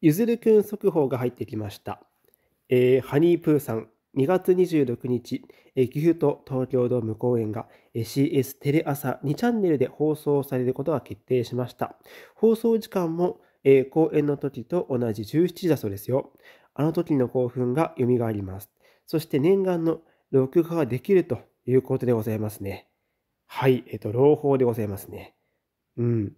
ゆずるくん速報が入ってきました。えー、ハニープーさん、2月26日、え岐阜と東京ドーム公演が、え CS テレ朝2チャンネルで放送されることが決定しました。放送時間も、えー、公演の時と同じ17時だそうですよ。あの時の興奮が蘇ります。そして念願の録画ができるということでございますね。はい、えっ、ー、と、朗報でございますね。うん。